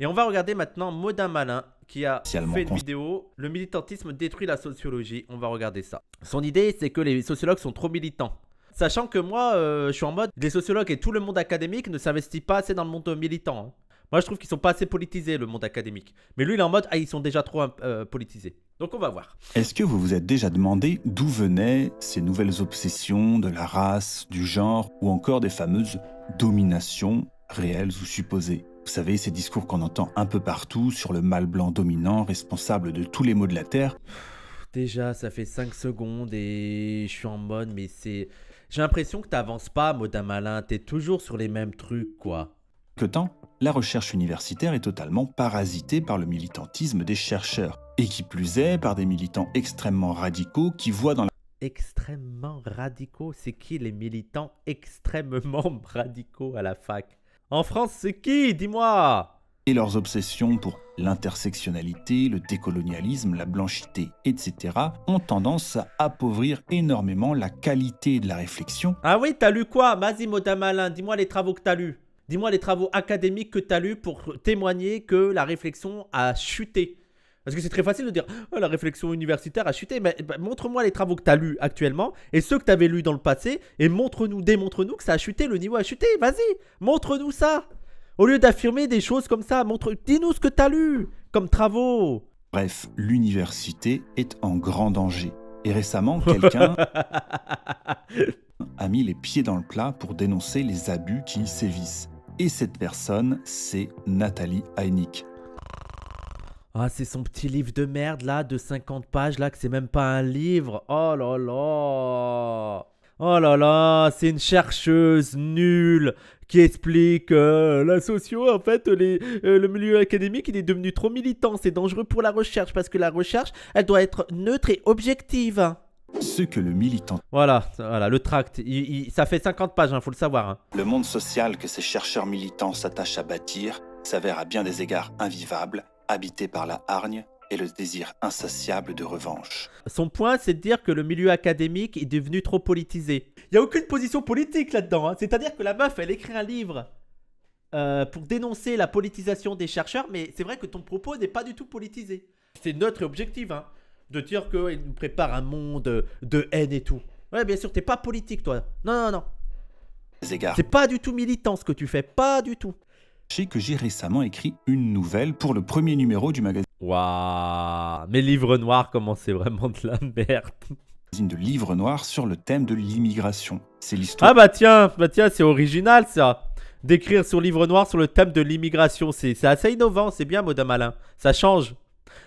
Et on va regarder maintenant Modin Malin qui a fait une vidéo Le militantisme détruit la sociologie. On va regarder ça. Son idée, c'est que les sociologues sont trop militants. Sachant que moi, euh, je suis en mode les sociologues et tout le monde académique ne s'investit pas assez dans le monde militant. Hein. Moi, je trouve qu'ils sont pas assez politisés, le monde académique. Mais lui, il est en mode, ah, ils sont déjà trop euh, politisés. Donc, on va voir. Est-ce que vous vous êtes déjà demandé d'où venaient ces nouvelles obsessions de la race, du genre, ou encore des fameuses dominations réels ou supposés. Vous savez, ces discours qu'on entend un peu partout sur le mâle blanc dominant, responsable de tous les maux de la Terre. Déjà, ça fait 5 secondes et je suis en mode, mais c'est... J'ai l'impression que t'avances pas, Moda Malin, t'es toujours sur les mêmes trucs, quoi. Que tant La recherche universitaire est totalement parasitée par le militantisme des chercheurs, et qui plus est par des militants extrêmement radicaux qui voient dans la... Extrêmement radicaux C'est qui les militants extrêmement radicaux à la fac en France, c'est qui Dis-moi Et leurs obsessions pour l'intersectionnalité, le décolonialisme, la blanchité, etc., ont tendance à appauvrir énormément la qualité de la réflexion. Ah oui, t'as lu quoi Vas-y, dis-moi les travaux que t'as lus. Dis-moi les travaux académiques que t'as lus pour témoigner que la réflexion a chuté. Parce que c'est très facile de dire ah, la réflexion universitaire a chuté. Mais bah, montre-moi les travaux que tu as lus actuellement et ceux que tu avais lus dans le passé et montre-nous, démontre-nous que ça a chuté, le niveau a chuté. Vas-y, montre-nous ça. Au lieu d'affirmer des choses comme ça, montre, dis-nous ce que tu as lu comme travaux. Bref, l'université est en grand danger. Et récemment, quelqu'un a mis les pieds dans le plat pour dénoncer les abus qui y sévissent. Et cette personne, c'est Nathalie Heinick, ah, c'est son petit livre de merde là, de 50 pages là, que c'est même pas un livre. Oh là là Oh là là, c'est une chercheuse nulle qui explique euh, la socio, en fait, les, euh, le milieu académique, il est devenu trop militant. C'est dangereux pour la recherche parce que la recherche, elle doit être neutre et objective. Ce que le militant... Voilà, voilà, le tract. ça fait 50 pages, il hein, faut le savoir. Hein. Le monde social que ces chercheurs militants s'attachent à bâtir s'avère à bien des égards invivable habité par la hargne et le désir insatiable de revanche. Son point, c'est de dire que le milieu académique est devenu trop politisé. Il n'y a aucune position politique là-dedans. Hein. C'est-à-dire que la meuf, elle écrit un livre euh, pour dénoncer la politisation des chercheurs, mais c'est vrai que ton propos n'est pas du tout politisé. C'est notre objectif, hein, de dire qu'il nous prépare un monde de haine et tout. Ouais, bien sûr, t'es pas politique, toi. Non, non, non. C'est pas du tout militant ce que tu fais, pas du tout que j'ai récemment écrit une nouvelle pour le premier numéro du magazine. Waouh Mes livres noirs, comment c'est vraiment de la merde de livres noirs sur le thème de l'immigration. C'est l'histoire. Ah bah tiens, bah tiens, c'est original ça. D'écrire sur livre noir sur le thème de l'immigration, c'est assez innovant, c'est bien, Modem Malin. Ça change.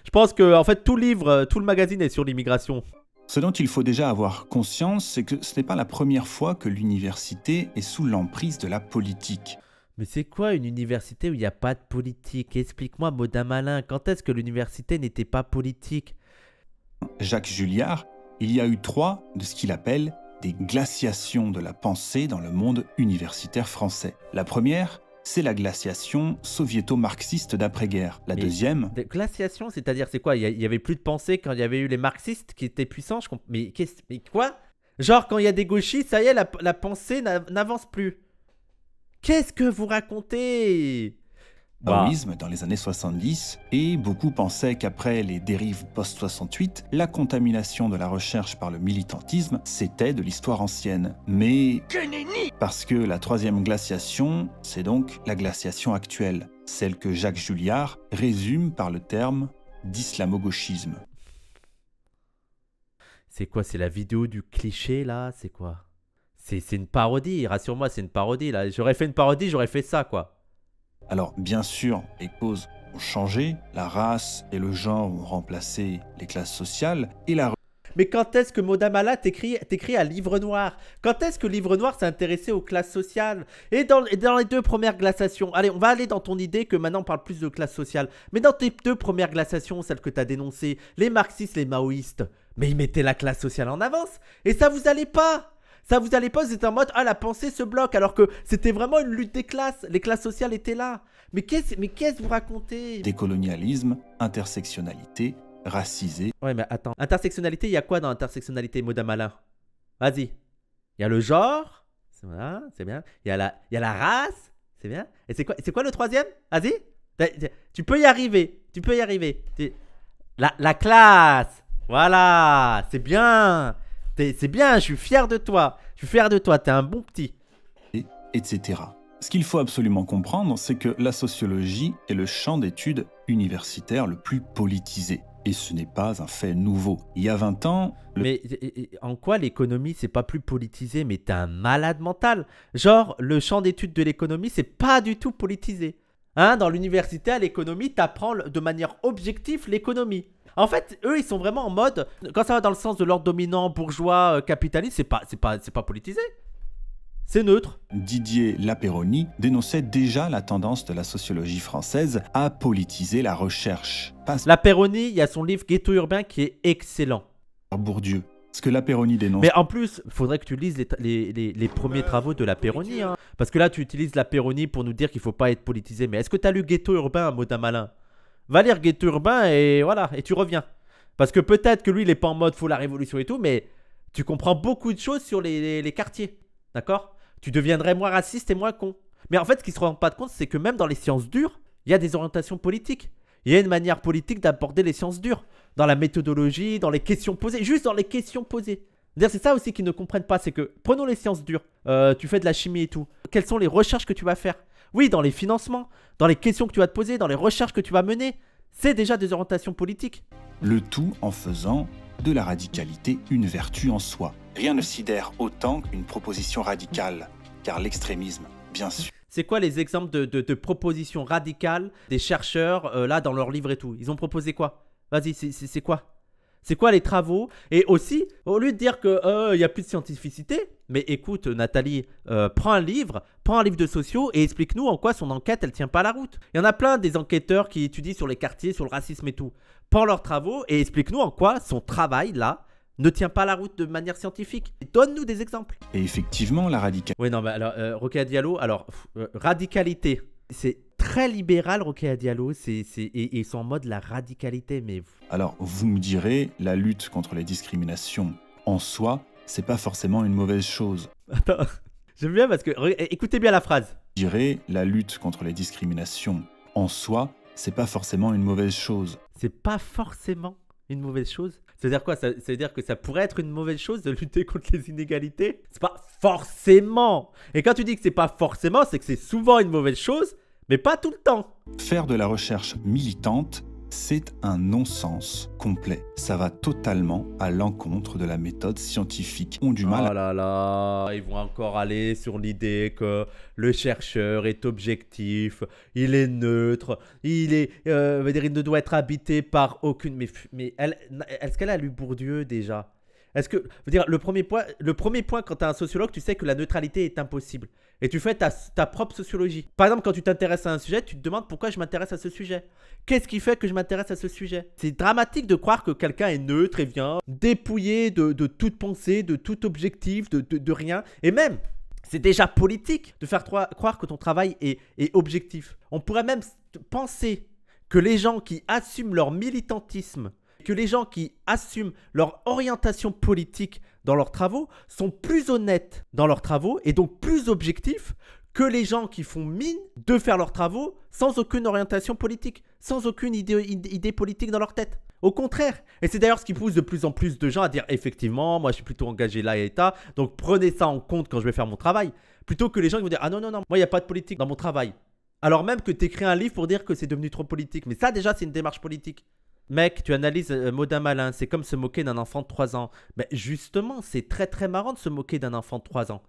Je pense que en fait tout livre, euh, tout le magazine est sur l'immigration. Ce dont il faut déjà avoir conscience, c'est que ce n'est pas la première fois que l'université est sous l'emprise de la politique. Mais c'est quoi une université où il n'y a pas de politique Explique-moi, Maudin Malin, quand est-ce que l'université n'était pas politique Jacques Julliard, il y a eu trois de ce qu'il appelle des glaciations de la pensée dans le monde universitaire français. La première, c'est la glaciation soviéto-marxiste d'après-guerre. La deuxième... des glaciation, c'est-à-dire c'est quoi Il n'y avait plus de pensée quand il y avait eu les marxistes qui étaient puissants Mais, Mais quoi Genre quand il y a des gauchistes, ça y est, la pensée n'avance plus. Qu'est-ce que vous racontez bah. Taoïsme dans les années 70 et beaucoup pensaient qu'après les dérives post-68, la contamination de la recherche par le militantisme, c'était de l'histoire ancienne. Mais... Que nenni Parce que la troisième glaciation, c'est donc la glaciation actuelle, celle que Jacques Julliard résume par le terme d'islamo-gauchisme. C'est quoi C'est la vidéo du cliché là C'est quoi c'est une parodie, rassure-moi, c'est une parodie. là. J'aurais fait une parodie, j'aurais fait ça, quoi. Alors, bien sûr, les causes ont changé. La race et le genre ont remplacé les classes sociales. Et la mais quand est-ce que Modamala t'écrit à Livre Noir Quand est-ce que Livre Noir s'est intéressé aux classes sociales et dans, les deux premières glaciations, allez, on va aller dans ton idée que maintenant on parle plus de classes sociales. mais dans tes deux premières glaciations, celles que t'as dénoncées, les marxistes, les maoïstes, mais ils mettaient la classe sociale en avance, et ça vous allait pas ça vous allez pas, vous êtes en mode, ah, la pensée se bloque, alors que c'était vraiment une lutte des classes. Les classes sociales étaient là. Mais qu'est-ce, mais quest que vous racontez Décolonialisme, intersectionnalité, racisé. Ouais, mais attends. Intersectionnalité, il y a quoi dans intersectionnalité, mode malin Vas-y. Il y a le genre, c'est bien. Il y, a la, il y a la race, c'est bien. Et c'est quoi, c'est quoi le troisième Vas-y. Tu peux y arriver. Tu peux y arriver. La, la classe. Voilà. C'est bien c'est bien, je suis fier de toi. Je suis fier de toi, t'es un bon petit. Et, etc. Ce qu'il faut absolument comprendre, c'est que la sociologie est le champ d'études universitaire le plus politisé. Et ce n'est pas un fait nouveau. Il y a 20 ans. Mais en quoi l'économie, c'est pas plus politisé Mais t'es un malade mental. Genre, le champ d'études de l'économie, c'est pas du tout politisé. Hein, dans l'université, à l'économie, t'apprends de manière objective l'économie. En fait, eux, ils sont vraiment en mode, quand ça va dans le sens de l'ordre dominant, bourgeois, euh, capitaliste, c'est pas, c'est pas, politisé. C'est neutre. Didier Lapéroni dénonçait déjà la tendance de la sociologie française à politiser la recherche. Pas... il y a son livre Ghetto urbain qui est excellent. Bourdieu. Ce que Lapéroni dénonce. Mais en plus, faudrait que tu lises les, premiers travaux de Lapéroni. Hein. Parce que là, tu utilises Lapéroni pour nous dire qu'il ne faut pas être politisé. Mais est-ce que tu as lu Ghetto urbain, d'un Malin Valère Urbain et voilà, et tu reviens. Parce que peut-être que lui, il est pas en mode faut la révolution et tout, mais tu comprends beaucoup de choses sur les, quartiers. D'accord Tu deviendrais moins raciste et moins con. Mais en fait, ce qu'ils se rendent pas de compte, c'est que même dans les sciences dures, il y a des orientations politiques. Il y a une manière politique d'aborder les sciences dures. Dans la méthodologie, dans les questions posées, juste dans les questions posées. C'est ça aussi qu'ils ne comprennent pas, c'est que prenons les sciences dures, euh, tu fais de la chimie et tout. Quelles sont les recherches que tu vas faire oui, dans les financements, dans les questions que tu vas te poser, dans les recherches que tu vas mener. C'est déjà des orientations politiques. Le tout en faisant de la radicalité une vertu en soi. Rien ne sidère autant qu'une proposition radicale, car l'extrémisme, bien sûr. C'est quoi les exemples de, propositions radicales des chercheurs, euh, là, dans leur livres et tout Ils ont proposé quoi Vas-y, c'est quoi c'est quoi les travaux Et aussi, au lieu de dire qu'il euh, n'y a plus de scientificité, mais écoute Nathalie, euh, prends un livre, prends un livre de sociaux et explique-nous en quoi son enquête, elle tient pas la route. Il y en a plein des enquêteurs qui étudient sur les quartiers, sur le racisme et tout. Prends leurs travaux et explique-nous en quoi son travail, là, ne tient pas la route de manière scientifique. Donne-nous des exemples. Et effectivement, la radicalité... Oui, non, mais alors, euh, Diallo, alors, euh, radicalité, c'est très libéral, Rokhaya Diallo, c'est, c'est, et, et mode la radicalité. Mais Alors, vous me direz, la lutte contre les discriminations en soi, c'est pas forcément une mauvaise chose. Attends, j'aime bien parce que. Écoutez bien la phrase. me dirais, la lutte contre les discriminations en soi, c'est pas forcément une mauvaise chose. C'est pas forcément une mauvaise chose C'est-à-dire quoi ça, ça, veut dire que ça pourrait être une mauvaise chose de lutter contre les inégalités C'est pas forcément Et quand tu dis que c'est pas forcément, c'est que c'est souvent une mauvaise chose mais pas tout le temps. Faire de la recherche militante, c'est un non-sens complet. Ça va totalement à l'encontre de la méthode scientifique. Ont du mal. oh là ils vont encore aller sur l'idée que le chercheur est objectif, il est neutre, il est, euh, il ne doit être habité par aucune. Mais, est-ce qu'elle a lu Bourdieu déjà Est-ce que, veut dire, le premier point, le premier point quand t'es un sociologue, tu sais que la neutralité est impossible. Et tu fais ta, ta propre sociologie. Par exemple, quand tu t'intéresses à un sujet, tu te demandes pourquoi je m'intéresse à ce sujet. Qu'est-ce qui fait que je m'intéresse à ce sujet C'est dramatique de croire que quelqu'un est neutre et vient dépouillé de, toute pensée, de tout objectif, de, rien. Et même, c'est déjà politique de faire croire que ton travail est, est, objectif. On pourrait même penser que les gens qui assument leur militantisme, que les gens qui assument leur orientation politique dans leurs travaux sont plus honnêtes dans leurs travaux et donc plus objectifs que les gens qui font mine de faire leurs travaux sans aucune orientation politique, sans aucune idée, politique dans leur tête. Au contraire. Et c'est d'ailleurs ce qui pousse de plus en plus de gens à dire effectivement, moi je suis plutôt engagé là et là, donc prenez ça en compte quand je vais faire mon travail. Plutôt que les gens qui vont dire ah non, non, non, moi il n'y a pas de politique dans mon travail. Alors même que tu écris un livre pour dire que c'est devenu trop politique. Mais ça déjà c'est une démarche politique. Mec, tu analyses euh, un malin, c'est comme se moquer d'un enfant de 3 ans. Mais justement, c'est très très marrant de se moquer d'un enfant de 3 ans.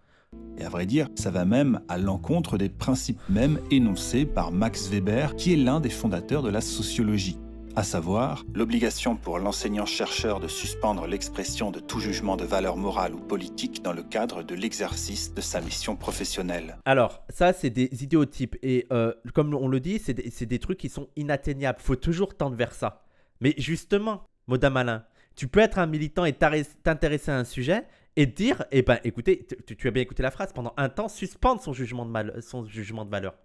Et à vrai dire, ça va même à l'encontre des principes même énoncés par Max Weber, qui est l'un des fondateurs de la sociologie, à savoir l'obligation pour l'enseignant-chercheur de suspendre l'expression de tout jugement de valeur morale ou politique dans le cadre de l'exercice de sa mission professionnelle. Alors, ça, c'est des idéotypes, et euh, comme on le dit, c'est des, des, trucs qui sont inatteignables, faut toujours tendre vers ça. Mais justement, Moda Malin, tu peux être un militant et t'intéresser à un sujet et dire, eh ben écoutez, tu, as bien écouté la phrase, pendant un temps, suspendre son jugement de, mal, son jugement de valeur.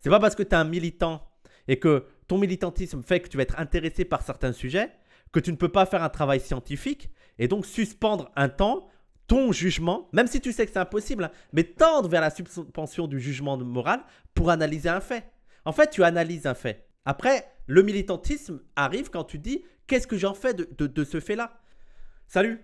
C'est pas parce que tu es un militant et que ton militantisme fait que tu vas être intéressé par certains sujets que tu ne peux pas faire un travail scientifique et donc suspendre un temps ton jugement, même si tu sais que c'est impossible, hein, mais tendre vers la suspension du jugement moral pour analyser un fait. En fait, tu analyses un fait. Après, le militantisme arrive quand tu dis qu'est-ce que j'en fais de, ce fait-là Salut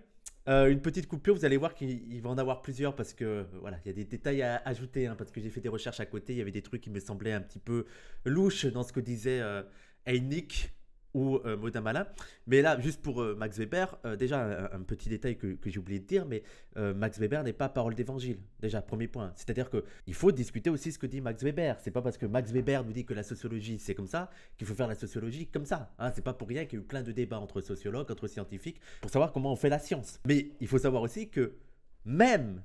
euh, une petite coupure, vous allez voir qu'il va en avoir plusieurs parce que euh, voilà, il y a des détails à ajouter hein, parce que j'ai fait des recherches à côté, il y avait des trucs qui me semblaient un petit peu louches dans ce que disait euh, Heinrich ou euh, malin Mais là, juste pour euh, Max Weber, euh, déjà un, petit détail que, j'ai oublié de dire, mais euh, Max Weber n'est pas parole d'évangile. Déjà, premier point. C'est-à-dire que il faut discuter aussi ce que dit Max Weber. C'est pas parce que Max Weber nous dit que la sociologie c'est comme ça qu'il faut faire la sociologie comme ça. Hein. C'est pas pour rien qu'il y a eu plein de débats entre sociologues, entre scientifiques, pour savoir comment on fait la science. Mais il faut savoir aussi que même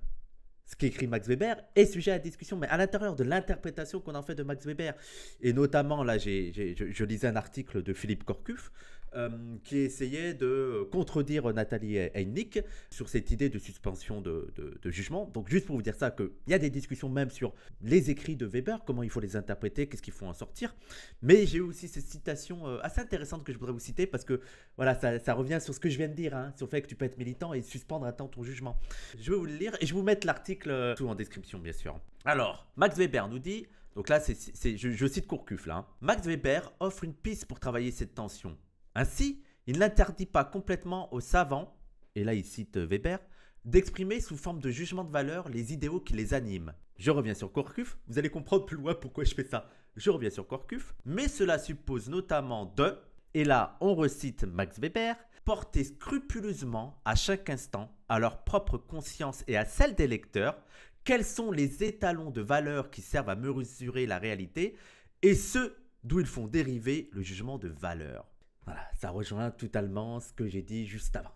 ce qu'écrit Max Weber est sujet à discussion, mais à l'intérieur de l'interprétation qu'on en fait de Max Weber, et notamment là, je, lisais un article de Philippe Corcuff euh, qui essayait de contredire Nathalie Heinick sur cette idée de suspension de, jugement. Donc juste pour vous dire ça, qu'il y a des discussions même sur les écrits de Weber, comment il faut les interpréter, qu'est-ce qu'il faut en sortir. Mais j'ai aussi cette citation euh, assez intéressante que je voudrais vous citer parce que voilà, ça, revient sur ce que je viens de dire, hein, sur le fait que tu peux être militant et suspendre un temps ton jugement. Je vais vous le lire et je vais vous mettre l'article euh, tout en description bien sûr. Alors, Max Weber nous dit... Donc là, c'est, je, cite Courcuf hein. Max Weber offre une piste pour travailler cette tension. Ainsi, il n'interdit pas complètement aux savants, et là il cite euh, Weber, d'exprimer sous forme de jugement de valeur les idéaux qui les animent. Je reviens sur Corcuff, vous allez comprendre plus loin pourquoi je fais ça. Je reviens sur Corcuff, mais cela suppose notamment de, et là on recite Max Weber, porter scrupuleusement à chaque instant à leur propre conscience et à celle des lecteurs quels sont les étalons de valeur qui servent à mesurer la réalité et ceux d'où ils font dériver le jugement de valeur. Voilà, ça rejoint totalement ce que j'ai dit juste avant.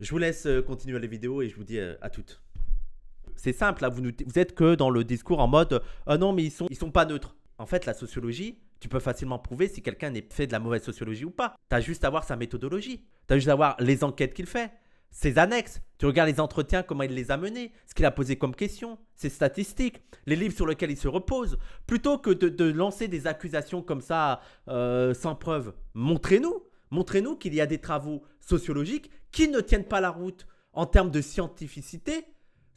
Je vous laisse euh, continuer les vidéos et je vous dis euh, à toutes. C'est simple, là, hein, vous, n'êtes que dans le discours en mode Ah non, mais ils sont, ils sont pas neutres. En fait, la sociologie, tu peux facilement prouver si quelqu'un est fait de la mauvaise sociologie ou pas. Tu as juste à voir sa méthodologie. Tu as juste à voir les enquêtes qu'il fait ses annexes. Tu regardes les entretiens, comment il les a menés, ce qu'il a posé comme question, ses statistiques, les livres sur lesquels il se repose. Plutôt que de, lancer des accusations comme ça euh, sans preuve, montrez-nous, montrez-nous qu'il y a des travaux sociologiques qui ne tiennent pas la route en termes de scientificité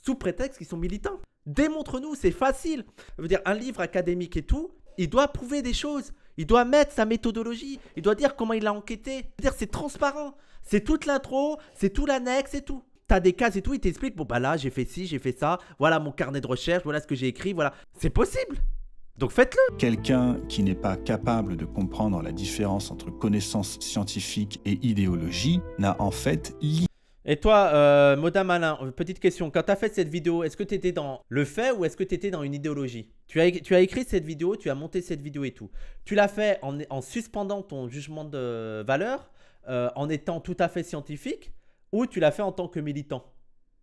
sous prétexte qu'ils sont militants. Démontre-nous, c'est facile. Je dire, un livre académique et tout, il doit prouver des choses. Il doit mettre sa méthodologie. Il doit dire comment il a enquêté. C'est transparent. C'est toute l'intro, c'est tout l'annexe et tout. T'as des cases et tout, il t'explique, bon bah là j'ai fait ci, j'ai fait ça, voilà mon carnet de recherche, voilà ce que j'ai écrit, voilà. C'est possible donc faites-le Quelqu'un qui n'est pas capable de comprendre la différence entre connaissance scientifique et idéologie n'a en fait et toi, euh, Moda Malin, euh, petite question. Quand tu fait cette vidéo, est-ce que tu dans le fait ou est-ce que t'étais dans une idéologie tu as, écrit cette vidéo, tu as monté cette vidéo et tout. Tu l'as fait en suspendant ton jugement de valeur euh, en étant tout à fait scientifique ou tu l'as fait en tant que militant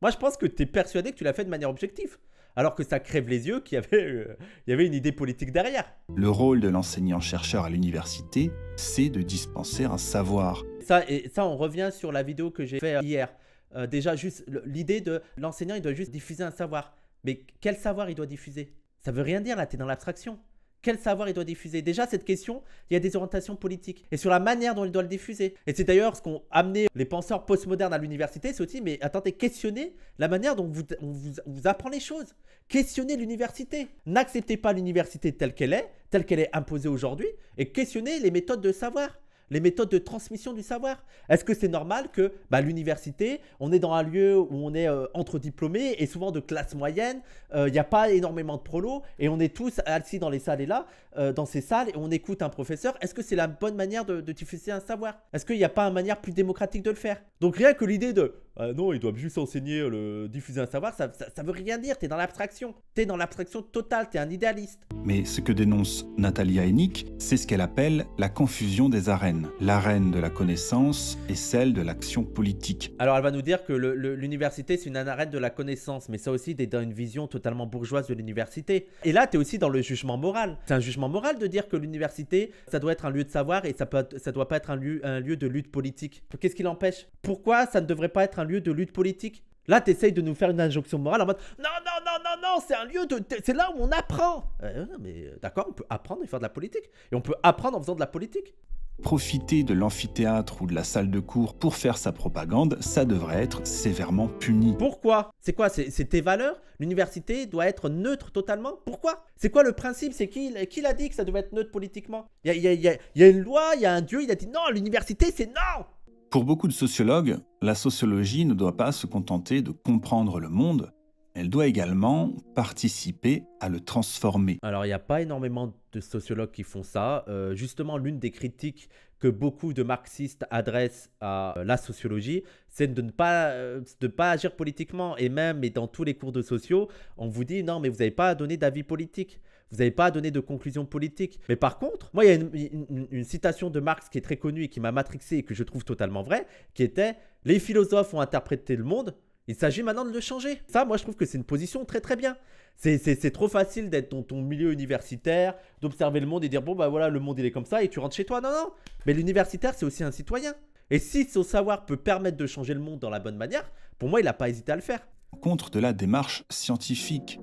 Moi, je pense que tu es persuadé que tu l'as fait de manière objective. Alors que ça crève les yeux qu'il euh, y, avait, une idée politique derrière. Le rôle de l'enseignant-chercheur à l'université, c'est de dispenser un savoir. Ça, et ça, on revient sur la vidéo que j'ai faite hier. Euh, déjà, juste l'idée de l'enseignant, il doit juste diffuser un savoir. Mais quel savoir il doit diffuser Ça veut rien dire, là, tu es dans l'abstraction quel savoir il doit diffuser. Déjà, cette question, il y a des orientations politiques et sur la manière dont il doit le diffuser. Et c'est d'ailleurs ce qu'ont amené les penseurs postmodernes à l'université, c'est aussi, mais attendez, questionner la manière dont vous, on vous, on apprend les choses. questionner l'université. N'acceptez pas l'université telle qu'elle est, telle qu'elle est imposée aujourd'hui, et questionner les méthodes de savoir les méthodes de transmission du savoir. Est-ce que c'est normal que bah, l'université, on est dans un lieu où on est euh, entre diplômés et souvent de classe moyenne, euh, il n'y a pas énormément de prolos et on est tous assis dans les salles et là, euh, dans ces salles, et on écoute un professeur. Est-ce que c'est la bonne manière de diffuser un savoir Est-ce qu'il n'y a pas une manière plus démocratique de le faire Donc rien que l'idée de ah non, il doit juste enseigner, euh, le, diffuser un savoir, ça, ça, veut rien dire, t'es dans l'abstraction. T'es dans l'abstraction totale, t'es un idéaliste. Mais ce que dénonce Nathalie Enik c'est ce qu'elle appelle la confusion des arènes. L'arène de la connaissance et celle de l'action politique. Alors elle va nous dire que l'université, c'est une arène de la connaissance, mais ça aussi, t'es dans une vision totalement bourgeoise de l'université. Et là, t'es aussi dans le jugement moral. C'est un jugement moral de dire que l'université, ça doit être un lieu de savoir et ça, peut, ça doit pas être un lieu, un lieu de lutte politique. Qu'est-ce qui l'empêche Pourquoi ça ne devrait pas être un lieu de lutte politique. Là, tu essayes de nous faire une injonction morale en mode Non, non, non, non, non, c'est un lieu de. C'est là où on apprend. Euh, mais euh, d'accord, on peut apprendre et faire de la politique. Et on peut apprendre en faisant de la politique. Profiter de l'amphithéâtre ou de la salle de cours pour faire sa propagande, ça devrait être sévèrement puni. Pourquoi C'est quoi C'est tes valeurs L'université doit être neutre totalement Pourquoi C'est quoi le principe C'est qui, qui l'a dit que ça devait être neutre politiquement Il y a, une loi, il y a un dieu, il a dit non, l'université c'est non pour beaucoup de sociologues, la sociologie ne doit pas se contenter de comprendre le monde, elle doit également participer à le transformer. Alors il n'y a pas énormément de sociologues qui font ça. Euh, justement, l'une des critiques que beaucoup de marxistes adressent à euh, la sociologie, c'est de ne pas, euh, de pas agir politiquement. Et même et dans tous les cours de sociaux, on vous dit non, mais vous n'avez pas à donner d'avis politique. Vous n'avez pas à donner de conclusion politique. Mais par contre, moi, il y a une, citation de Marx qui est très connue et qui m'a matrixé et que je trouve totalement vraie, qui était Les philosophes ont interprété le monde, il s'agit maintenant de le changer. Ça, moi, je trouve que c'est une position très très bien. C'est trop facile d'être dans ton milieu universitaire, d'observer le monde et dire bon, bah voilà, le monde il est comme ça et tu rentres chez toi. Non, non. Mais l'universitaire, c'est aussi un citoyen. Et si son savoir peut permettre de changer le monde dans la bonne manière, pour moi, il n'a pas hésité à le faire. Contre de la démarche scientifique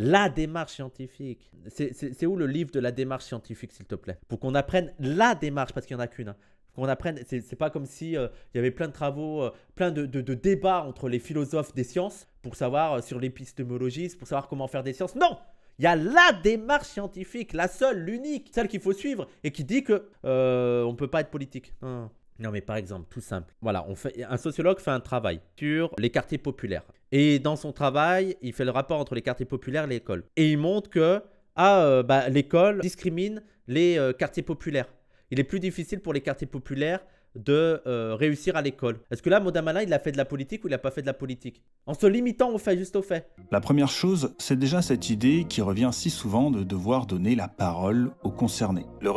la démarche scientifique. C'est où le livre de la démarche scientifique, s'il te plaît Pour qu'on apprenne la démarche, parce qu'il n'y en a qu'une. Hein. Qu'on apprenne, c'est pas comme si euh, il y avait plein de travaux, euh, plein de, débats entre les philosophes des sciences pour savoir euh, sur l'épistémologie, pour savoir comment faire des sciences. Non, il y a la démarche scientifique, la seule, l'unique, celle qu'il faut suivre et qui dit que on peut pas être politique. Non, mais par exemple, tout simple. Voilà, on fait, un sociologue fait un travail sur les quartiers populaires. Et dans son travail, il fait le rapport entre les quartiers populaires et l'école. Et il montre que ah, euh, bah, l'école discrimine les euh, quartiers populaires. Il est plus difficile pour les quartiers populaires de euh, réussir à l'école. Est-ce que là, Modamala, il a fait de la politique ou il n'a pas fait de la politique En se limitant au fait, juste au fait. La première chose, c'est déjà cette idée qui revient si souvent de devoir donner la parole aux concernés. Le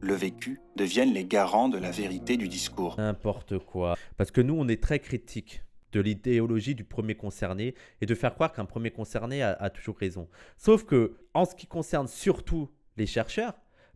le vécu, deviennent les garants de la vérité du discours. N'importe quoi. Parce que nous, on est très critiques de l'idéologie du premier concerné et de faire croire qu'un premier concerné a, a, toujours raison. Sauf que, en ce qui concerne surtout les chercheurs,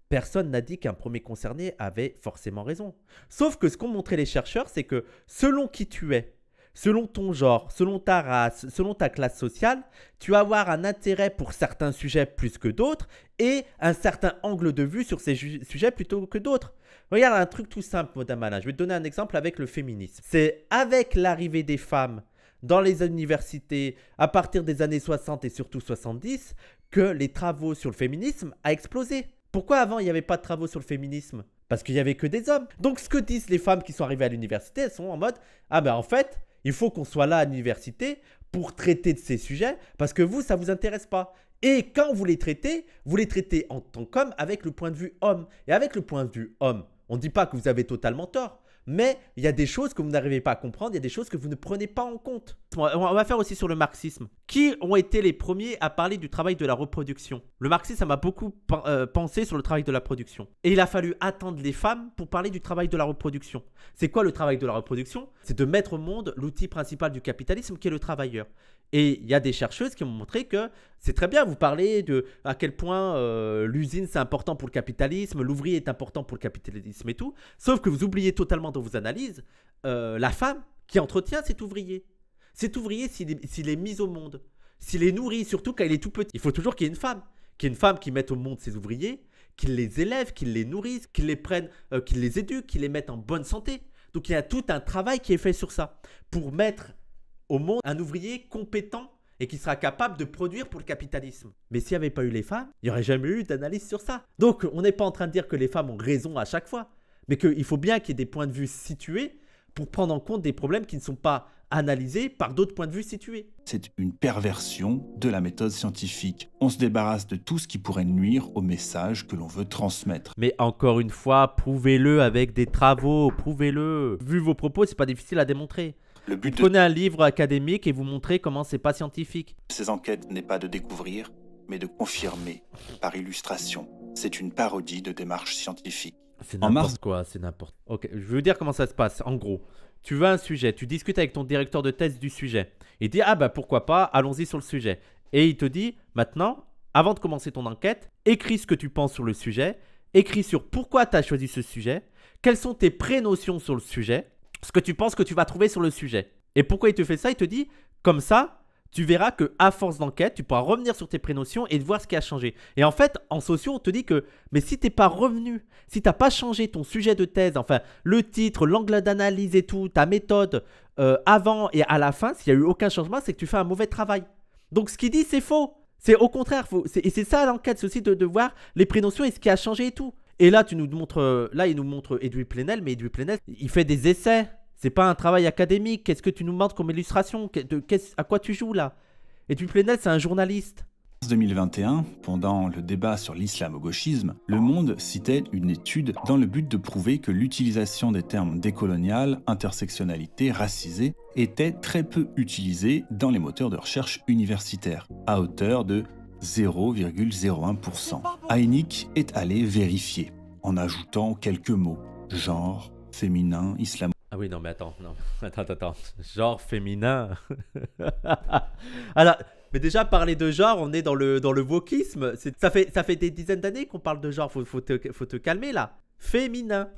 personne n'a dit qu'un premier concerné avait forcément raison. Sauf que ce qu'ont montré les chercheurs, c'est que selon qui tu es, selon ton genre, selon ta race, selon ta classe sociale, tu vas avoir un intérêt pour certains sujets plus que d'autres et un certain angle de vue sur ces sujets plutôt que d'autres. Regarde un truc tout simple, Madame Je vais te donner un exemple avec le féminisme. C'est avec l'arrivée des femmes dans les universités à partir des années 60 et surtout 70 que les travaux sur le féminisme a explosé. Pourquoi avant il n'y avait pas de travaux sur le féminisme Parce qu'il n'y avait que des hommes. Donc ce que disent les femmes qui sont arrivées à l'université, elles sont en mode Ah ben en fait, il faut qu'on soit là à l'université pour traiter de ces sujets parce que vous, ça ne vous intéresse pas. Et quand vous les traitez, vous les traitez en tant qu'homme avec le point de vue homme. Et avec le point de vue homme, on ne dit pas que vous avez totalement tort, mais il y a des choses que vous n'arrivez pas à comprendre, il y a des choses que vous ne prenez pas en compte. On va faire aussi sur le marxisme. Qui ont été les premiers à parler du travail de la reproduction Le marxisme, ça m'a beaucoup euh, pensé sur le travail de la production. Et il a fallu attendre les femmes pour parler du travail de la reproduction. C'est quoi le travail de la reproduction C'est de mettre au monde l'outil principal du capitalisme qui est le travailleur. Et il y a des chercheuses qui ont montré que c'est très bien, vous parlez de à quel point euh, l'usine c'est important pour le capitalisme, l'ouvrier est important pour le capitalisme et tout, sauf que vous oubliez totalement dans vos analyses euh, la femme qui entretient cet ouvrier. Cet ouvrier, s'il est, mis au monde, s'il est nourri, surtout quand il est tout petit, il faut toujours qu'il y ait une femme, qu'il y ait une femme qui mette au monde ses ouvriers, qu'il les élève, qu'il les nourrisse, qu'il les prenne, euh, qu'il les éduque, qu'il les mette en bonne santé. Donc il y a tout un travail qui est fait sur ça pour mettre au monde un ouvrier compétent et qui sera capable de produire pour le capitalisme. Mais s'il n'y avait pas eu les femmes, il n'y aurait jamais eu d'analyse sur ça. Donc on n'est pas en train de dire que les femmes ont raison à chaque fois, mais qu'il faut bien qu'il y ait des points de vue situés pour prendre en compte des problèmes qui ne sont pas analysés par d'autres points de vue situés. C'est une perversion de la méthode scientifique. On se débarrasse de tout ce qui pourrait nuire au message que l'on veut transmettre. Mais encore une fois, prouvez-le avec des travaux, prouvez-le. Vu vos propos, c'est pas difficile à démontrer. Le but prenez un livre académique et vous montrez comment c'est pas scientifique. Ces enquêtes n'est pas de découvrir, mais de confirmer par illustration. C'est une parodie de démarche scientifique. C'est n'importe quoi, c'est n'importe. Ok, je veux dire comment ça se passe. En gros, tu veux un sujet, tu discutes avec ton directeur de thèse du sujet. Il dit ah bah pourquoi pas, allons-y sur le sujet. Et il te dit maintenant, avant de commencer ton enquête, écris ce que tu penses sur le sujet, écris sur pourquoi tu as choisi ce sujet, quelles sont tes prénotions sur le sujet, ce que tu penses que tu vas trouver sur le sujet. Et pourquoi il te fait ça Il te dit comme ça, tu verras que à force d'enquête, tu pourras revenir sur tes prénotions et voir ce qui a changé. Et en fait, en sociaux, on te dit que mais si t'es pas revenu, si t'as pas changé ton sujet de thèse, enfin le titre, l'angle d'analyse et tout, ta méthode euh, avant et à la fin, s'il y a eu aucun changement, c'est que tu fais un mauvais travail. Donc ce qu'il dit, c'est faux. C'est au contraire faux. Et c'est ça l'enquête, c'est aussi de, de voir les prénotions et ce qui a changé et tout. Et là, tu nous montres, euh, là, il nous montre Edwy Plenel, mais Edwy Plenel, il fait des essais. C'est pas un travail académique. Qu'est-ce que tu nous montres comme illustration À quoi tu joues là Edwy Plenel, c'est un journaliste. En 2021, pendant le débat sur l'islamo-gauchisme, Le Monde citait une étude dans le but de prouver que l'utilisation des termes décolonial, intersectionnalité, racisé était très peu utilisée dans les moteurs de recherche universitaires, à hauteur de 0,01%. Heinick est allé vérifier, en ajoutant quelques mots, genre, féminin, islam. Ah oui, non, mais attends, non, attends, attends, genre féminin. Alors, mais déjà, parler de genre, on est dans le, dans le wokisme. Ça fait, ça fait des dizaines d'années qu'on parle de genre, faut, te, calmer là. Féminin.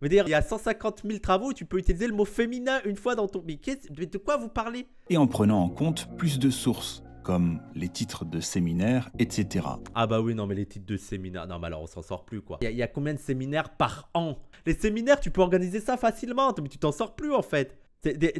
Je veux dire, il y a 150 000 travaux, tu peux utiliser le mot féminin une fois dans ton... mais de quoi vous parlez Et en prenant en compte plus de sources comme les titres de séminaires, etc. Ah bah oui, non mais les titres de séminaires, non mais alors on s'en sort plus quoi. Il y, a combien de séminaires par an Les séminaires, tu peux organiser ça facilement, mais tu t'en sors plus en fait.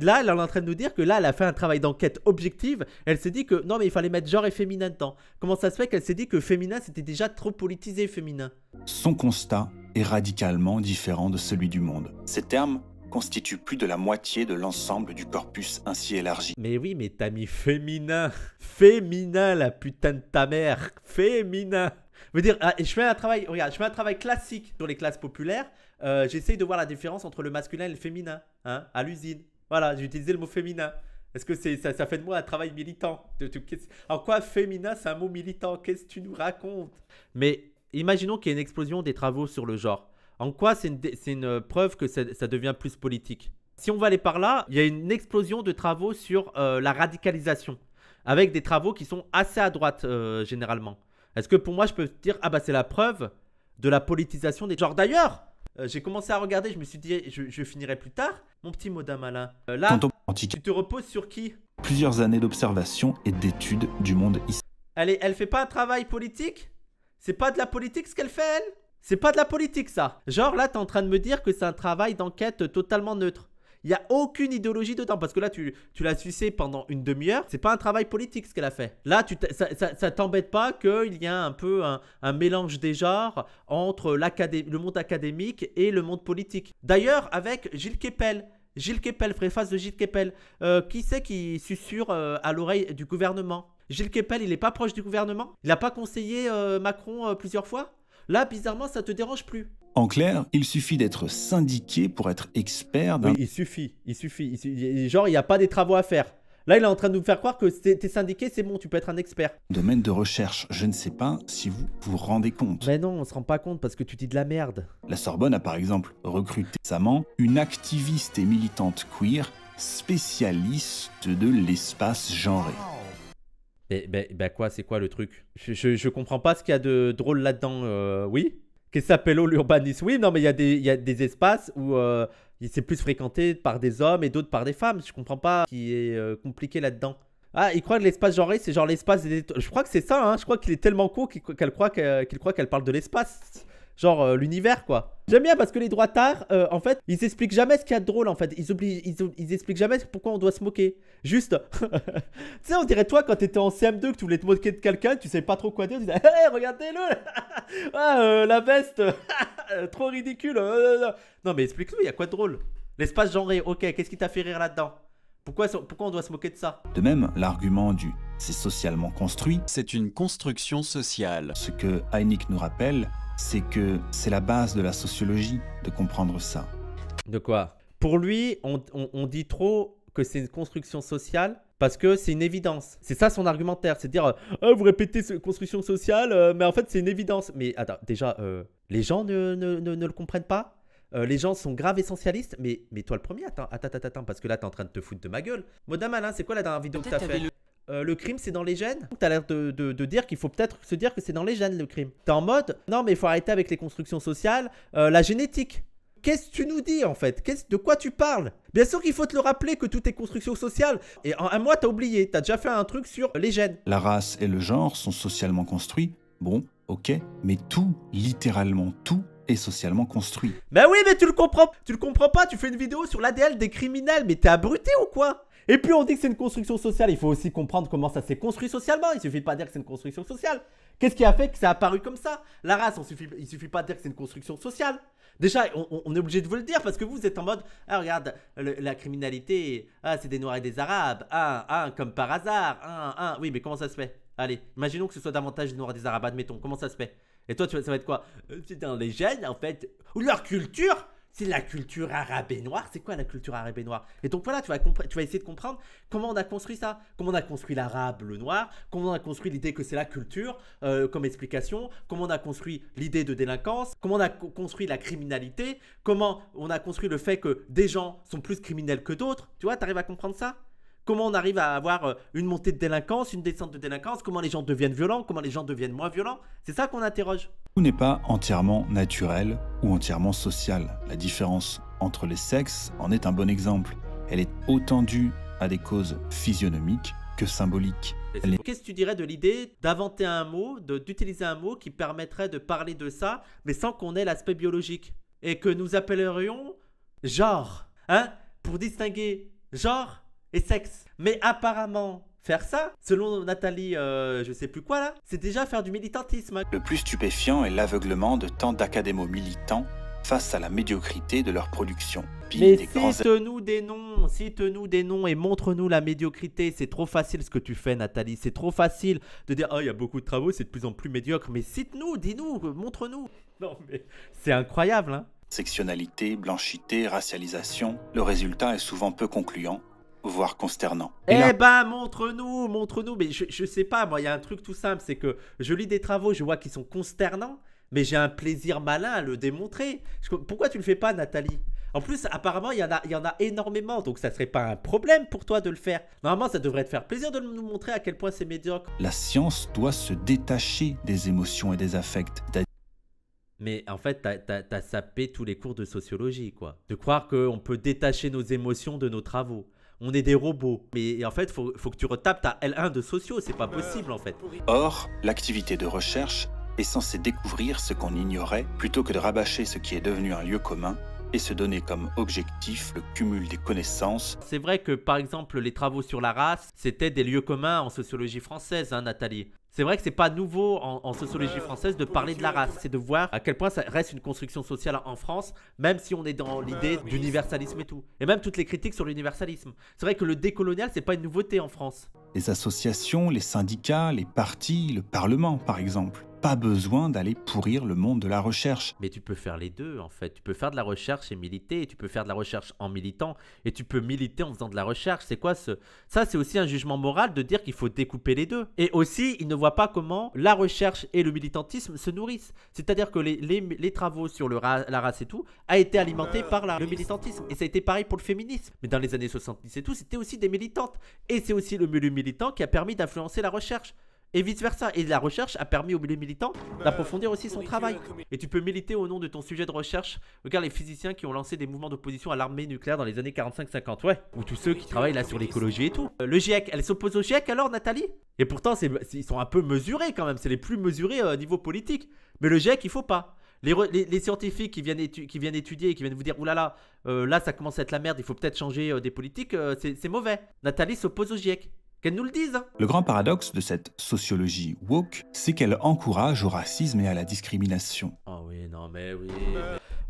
Là, elle est en train de nous dire que là, elle a fait un travail d'enquête objective. Elle s'est dit que non, mais il fallait mettre genre et féminin dedans. Comment ça se fait qu'elle s'est dit que féminin, c'était déjà trop politisé féminin Son constat est radicalement différent de celui du monde. Ces termes constitue plus de la moitié de l'ensemble du corpus ainsi élargi. Mais oui, mais t'as mis féminin Féminin, la putain de ta mère Féminin je veux dire, ah, je fais un travail, regarde, je fais un travail classique sur les classes populaires. Euh, j'essaye de voir la différence entre le masculin et le féminin, hein, à l'usine. Voilà, j'ai utilisé le mot féminin. Est-ce que c'est ça, fait de moi un travail militant de, En quoi féminin, c'est un mot militant Qu'est-ce que tu nous racontes Mais imaginons qu'il y ait une explosion des travaux sur le genre. En quoi c'est une, euh, preuve que ça, devient plus politique Si on va aller par là, il y a une explosion de travaux sur euh, la radicalisation, avec des travaux qui sont assez à droite euh, généralement. Est-ce que pour moi je peux dire ah bah c'est la preuve de la politisation des Genre d'ailleurs j'ai commencé à regarder, je me suis dit, eh, je, finirai plus tard. Mon petit mot malin. là, tu te reposes sur qui Plusieurs années d'observation et d'études du monde islamique. elle fait pas un travail politique C'est pas de la politique ce qu'elle fait, elle c'est pas de la politique ça. Genre là, t'es en train de me dire que c'est un travail d'enquête totalement neutre. Il n'y a aucune idéologie dedans. Parce que là, tu, l'as sucer pendant une demi-heure. C'est pas un travail politique ce qu'elle a fait. Là, ça, ça, t'embête pas qu'il y a un peu un, mélange des genres entre le monde académique et le monde politique. D'ailleurs, avec Gilles Kepel. Gilles Kepel, préface de Gilles Kepel. Euh, qui c'est qui susurre euh, à l'oreille du gouvernement Gilles Kepel, il n'est pas proche du gouvernement Il n'a pas conseillé euh, Macron plusieurs fois Là, bizarrement, ça te dérange plus. En clair, il suffit d'être syndiqué pour être expert Oui, il suffit, il suffit. Genre, il n'y a pas des travaux à faire. Là, il est en train de nous faire croire que t'es syndiqué, c'est bon, tu peux être un expert. Domaine de recherche, je ne sais pas si vous vous rendez compte. Mais non, on se rend pas compte parce que tu dis de la merde. La Sorbonne a par exemple recruté récemment une activiste et militante queer spécialiste de l'espace genré. Ben, bah, quoi, c'est quoi le truc je, je, comprends pas ce qu'il y a de drôle là-dedans. Euh, oui Qu'est-ce que s'appelle l'urbanisme Oui, non, mais il y, a des, a des espaces où euh, c'est plus fréquenté par des hommes et d'autres par des femmes. Je comprends pas ce qui est euh, compliqué là-dedans. Ah, il croit que l'espace genré, c'est genre l'espace Je crois que c'est ça, hein. Je crois qu'il est tellement con qu'il croit qu'elle croit qu'elle parle de l'espace genre euh, l'univers quoi. J'aime bien parce que les droits tard, euh, en fait, ils expliquent jamais ce qu'il y a de drôle en fait. Ils, ils, expliquent jamais pourquoi on doit se moquer. Juste, tu sais, on dirait toi quand t'étais en CM2 que tu voulais te moquer de quelqu'un, tu savais pas trop quoi dire, tu disais, hey, regardez-le, ah, euh, la veste, trop ridicule. Non mais explique-nous, il y a quoi de drôle L'espace genré, ok, qu'est-ce qui t'a fait rire là-dedans pourquoi, pourquoi on doit se moquer de ça De même, l'argument du c'est socialement construit, c'est une construction sociale. Ce que Heineck nous rappelle, c'est que c'est la base de la sociologie de comprendre ça. De quoi Pour lui, on, dit trop que c'est une construction sociale parce que c'est une évidence. C'est ça son argumentaire, c'est dire euh, ah, vous répétez construction sociale, euh, mais en fait c'est une évidence. Mais attends, déjà, euh, les gens ne, le comprennent pas. les gens sont graves essentialistes, mais, mais toi le premier, attends, attends, attends, attends, parce que là t'es en train de te foutre de ma gueule. Madame Alain, hein, c'est quoi la dernière vidéo que t'as fait euh, le crime c'est dans les gènes. T'as l'air de, dire qu'il faut peut-être se dire que c'est dans les gènes le crime. T'es en mode non mais il faut arrêter avec les constructions sociales, euh, la génétique. Qu'est-ce que tu nous dis en fait Qu'est-ce De quoi tu parles Bien sûr qu'il faut te le rappeler que tout est construction sociale. Et en un mois t'as oublié, t'as déjà fait un truc sur les gènes. La race et le genre sont socialement construits. Bon, ok, mais tout, littéralement tout, est socialement construit. Ben oui, mais tu le comprends, tu le comprends pas, tu fais une vidéo sur l'ADL des criminels, mais t'es abruté ou quoi et puis on dit que c'est une construction sociale. Il faut aussi comprendre comment ça s'est construit socialement. Il suffit pas de dire que c'est une construction sociale. Qu'est-ce qui a fait que ça a apparu comme ça La race, on suffit, il suffit pas de dire que c'est une construction sociale. Déjà, on, est obligé de vous le dire parce que vous êtes en mode Ah, regarde, la criminalité, ah, c'est des Noirs et des Arabes, ah, ah, comme par hasard, ah, Oui, mais comment ça se fait Allez, imaginons que ce soit davantage des Noirs et des Arabes, admettons, comment ça se fait Et toi, tu, ça va être quoi euh, C'est dans les gènes en fait, ou leur culture c'est la culture arabe et noire. C'est quoi la culture arabe et noire Et donc voilà, tu vas, tu essayer de comprendre comment on a construit ça, comment on a construit l'arabe, le noir, comment on a construit l'idée que c'est la culture euh, comme explication, comment on a construit l'idée de délinquance, comment on a construit la criminalité, comment on a construit le fait que des gens sont plus criminels que d'autres. Tu vois, tu arrives à comprendre ça Comment on arrive à avoir euh, une montée de délinquance, une descente de délinquance Comment les gens deviennent violents Comment les gens deviennent moins violents C'est ça qu'on interroge. Tout n'est pas entièrement naturel ou entièrement social. La différence entre les sexes en est un bon exemple. Elle est autant due à des causes physionomiques que symboliques. Qu'est-ce que tu dirais de l'idée d'inventer un mot, d'utiliser un mot qui permettrait de parler de ça, mais sans qu'on ait l'aspect biologique Et que nous appellerions genre, hein Pour distinguer genre et sexe. Mais apparemment, faire ça, selon Nathalie, euh, je sais plus quoi là, c'est déjà faire du militantisme. Le plus stupéfiant est l'aveuglement de tant d'académos militants face à la médiocrité de leur production. Mais cite-nous des noms, cite-nous des noms et montre-nous la médiocrité. C'est trop facile ce que tu fais, Nathalie. C'est trop facile de dire, oh, il y a beaucoup de travaux, c'est de plus en plus médiocre. Mais cite-nous, dis-nous, montre-nous. Non, mais c'est incroyable, hein. Sectionnalité, blanchité, racialisation, le résultat est souvent peu concluant voire consternant. Eh ben, montre-nous, montre-nous. Mais je, je sais pas, moi, il y a un truc tout simple, c'est que je lis des travaux, je vois qu'ils sont consternants, mais j'ai un plaisir malin à le démontrer. pourquoi tu le fais pas, Nathalie en plus, apparemment, il y, en a, il y en a énormément, donc ça serait pas un problème pour toi de le faire. Normalement, ça devrait te faire plaisir de nous montrer à quel point c'est médiocre. La science doit se détacher des émotions et des affects. Mais en fait, t'as sapé tous les cours de sociologie, quoi. De croire qu'on peut détacher nos émotions de nos travaux on est des robots. Mais en fait, faut, faut que tu retapes ta L1 de sociaux, c'est pas possible en fait. Or, l'activité de recherche est censée découvrir ce qu'on ignorait plutôt que de rabâcher ce qui est devenu un lieu commun et se donner comme objectif le cumul des connaissances. C'est vrai que par exemple les travaux sur la race, c'était des lieux communs en sociologie française, hein, Nathalie. C'est vrai que c'est pas nouveau en, sociologie française de parler de la race, c'est de voir à quel point ça reste une construction sociale en France, même si on est dans l'idée ah d'universalisme et tout. Et même toutes les critiques sur l'universalisme. C'est vrai que le décolonial, c'est pas une nouveauté en France. Les associations, les syndicats, les partis, le Parlement, par exemple pas besoin d'aller pourrir le monde de la recherche. Mais tu peux faire les deux, en fait. Tu peux faire de la recherche et militer, tu peux faire de la recherche en militant, et tu peux militer en faisant de la recherche. C'est quoi ce... Ça, c'est aussi un jugement moral de dire qu'il faut découper les deux. Et aussi, il ne voit pas comment la recherche et le militantisme se nourrissent. C'est-à-dire que les, les, travaux sur le la race et tout a été alimenté par la, le militantisme. Et ça a été pareil pour le féminisme. Mais dans les années 70 et tout, c'était aussi des militantes. Et c'est aussi le milieu militant qui a permis d'influencer la recherche et vice-versa. Et la recherche a permis aux militants bah, d'approfondir aussi son travail. Et tu peux militer au nom de ton sujet de recherche. Regarde les physiciens qui ont lancé des mouvements d'opposition à l'armée nucléaire dans les années 45-50, ouais. Ou tous ceux qui travaillent là sur l'écologie et tout. Euh, le GIEC, elle s'oppose au GIEC alors, Nathalie Et pourtant, ils sont un peu mesurés quand même. C'est les plus mesurés au euh, niveau politique. Mais le GIEC, il faut pas. Les, scientifiques qui viennent, qui viennent étudier et qui viennent vous dire oulala, là, euh, là, là ça commence à être la merde, il faut peut-être changer des politiques, c'est mauvais. Nathalie s'oppose au GIEC nous le disent hein. Le grand paradoxe de cette sociologie woke, c'est qu'elle encourage au racisme et à la discrimination. Ah oui, non mais oui...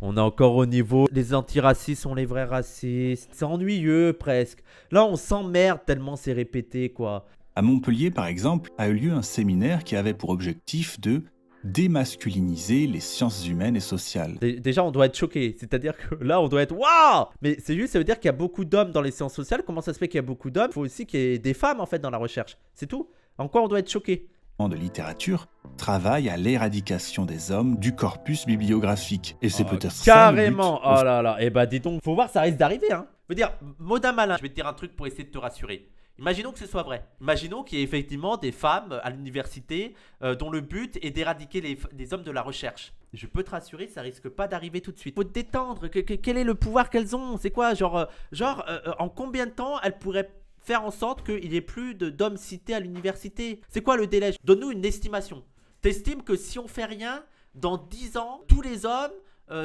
On est encore au niveau les antiracistes sont les vrais racistes. C'est ennuyeux presque. Là, on s'emmerde tellement c'est répété quoi. À Montpellier, par exemple, a eu lieu un séminaire qui avait pour objectif de démasculiniser les sciences humaines et sociales. Déjà, on doit être choqué. C'est-à-dire que là, on doit être waouh Mais c'est juste, ça veut dire qu'il y a beaucoup d'hommes dans les sciences sociales. Comment ça se fait qu'il y a beaucoup d'hommes Il faut aussi qu'il y ait des femmes en fait dans la recherche. C'est tout. En quoi on doit être choqué de littérature travaille à l'éradication des hommes du corpus bibliographique. Et c'est ah, peut-être ça. Carrément Oh là là Eh bah, ben, dis donc, faut voir, ça risque d'arriver, hein Je veux dire, Moda Malin, je vais te dire un truc pour essayer de te rassurer. Imaginons que ce soit vrai. Imaginons qu'il y ait effectivement des femmes à l'université euh, dont le but est d'éradiquer les, hommes de la recherche. Je peux te rassurer, ça risque pas d'arriver tout de suite. Faut te détendre. quel est le pouvoir qu'elles ont C'est quoi Genre, euh, genre euh, en combien de temps elles pourraient faire en sorte qu'il n'y ait plus d'hommes cités à l'université C'est quoi le délai Donne-nous une estimation. T'estimes que si on fait rien, dans 10 ans, tous les hommes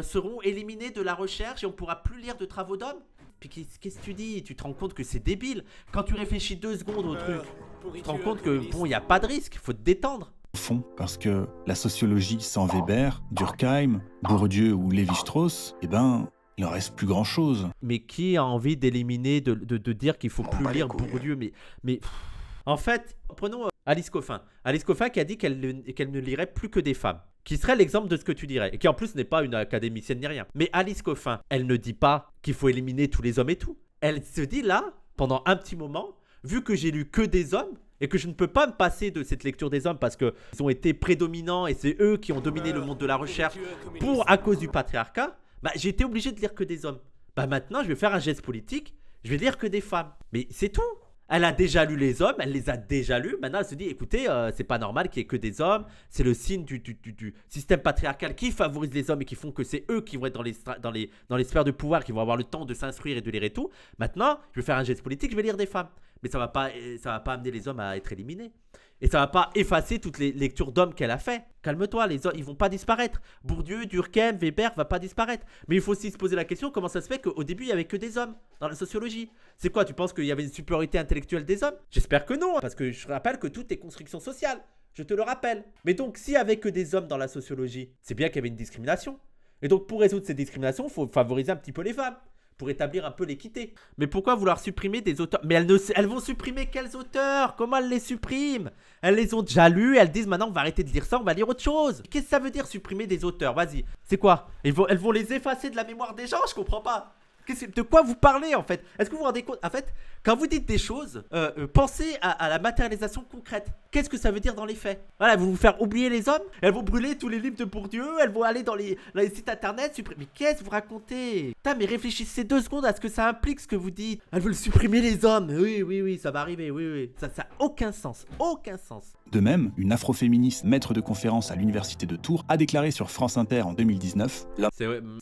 seront éliminés de la recherche et on pourra plus lire de travaux d'hommes puis qu'est-ce que tu dis Tu te rends compte que c'est débile. Quand tu réfléchis deux secondes au euh, truc, tu te rends compte que bon, il n'y a pas de risque, faut te détendre. Au Fond, parce que la sociologie sans Weber, Durkheim, Bourdieu ou Lévi-Strauss, eh ben, il en reste plus grand chose. Mais qui a envie d'éliminer, de, dire qu'il faut plus lire Bourdieu hein. Mais, mais en fait, prenons euh, Alice Coffin. Alice Coffin qui a dit qu'elle ne lirait plus que des femmes qui serait l'exemple de ce que tu dirais, et qui en plus n'est pas une académicienne ni rien. Mais Alice Coffin, elle ne dit pas qu'il faut éliminer tous les hommes et tout. Elle se dit là, pendant un petit moment, vu que j'ai lu que des hommes, et que je ne peux pas me passer de cette lecture des hommes parce qu'ils ont été prédominants et c'est eux qui ont dominé le monde de la recherche pour à cause du patriarcat, bah, j'ai été obligé de lire que des hommes. Bah maintenant, je vais faire un geste politique, je vais lire que des femmes. Mais c'est tout elle a déjà lu les hommes, elle les a déjà lus. Maintenant, elle se dit, écoutez, euh, c'est pas normal qu'il y ait que des hommes. C'est le signe du, système patriarcal qui favorise les hommes et qui font que c'est eux qui vont être dans les, dans, les, dans les sphères de pouvoir, qui vont avoir le temps de s'instruire et de lire et tout. Maintenant, je vais faire un geste politique, je vais lire des femmes. Mais ça va euh, va pas amener les hommes à être éliminés. Et ça va pas effacer toutes les lectures d'hommes qu'elle a fait. Calme-toi, les hommes, ils vont pas disparaître. Bourdieu, Durkheim, Weber va pas disparaître. Mais il faut aussi se poser la question comment ça se fait qu'au début il y avait que des hommes dans la sociologie C'est quoi Tu penses qu'il y avait une supériorité intellectuelle des hommes J'espère que non, hein, parce que je rappelle que tout est construction sociale. Je te le rappelle. Mais donc, s'il n'y avait que des hommes dans la sociologie, c'est bien qu'il y avait une discrimination. Et donc, pour résoudre ces discriminations, il faut favoriser un petit peu les femmes pour établir un peu l'équité. Mais pourquoi vouloir supprimer des auteurs Mais elles, ne, elles vont supprimer quels auteurs Comment elles les suppriment Elles les ont déjà lus, elles disent maintenant on va arrêter de lire ça, on va lire autre chose. Qu'est-ce que ça veut dire supprimer des auteurs Vas-y, c'est quoi elles vont, elles vont les effacer de la mémoire des gens Je comprends pas. De quoi vous parlez en fait Est-ce que vous vous rendez compte En fait, quand vous dites des choses, euh, euh, pensez à, la matérialisation concrète. Qu'est-ce que ça veut dire dans les faits Voilà, vous vous faire oublier les hommes, elles vont brûler tous les livres de Bourdieu, elles vont aller dans les, sites internet, supprimer. Mais qu'est-ce que vous racontez Putain, mais réfléchissez deux secondes à ce que ça implique ce que vous dites. Elles veulent supprimer les hommes. Oui, oui, oui, ça va arriver, oui, oui. Ça n'a aucun sens, aucun sens. De même, une afroféministe maître de conférence à l'université de Tours a déclaré sur France Inter en 2019 mm,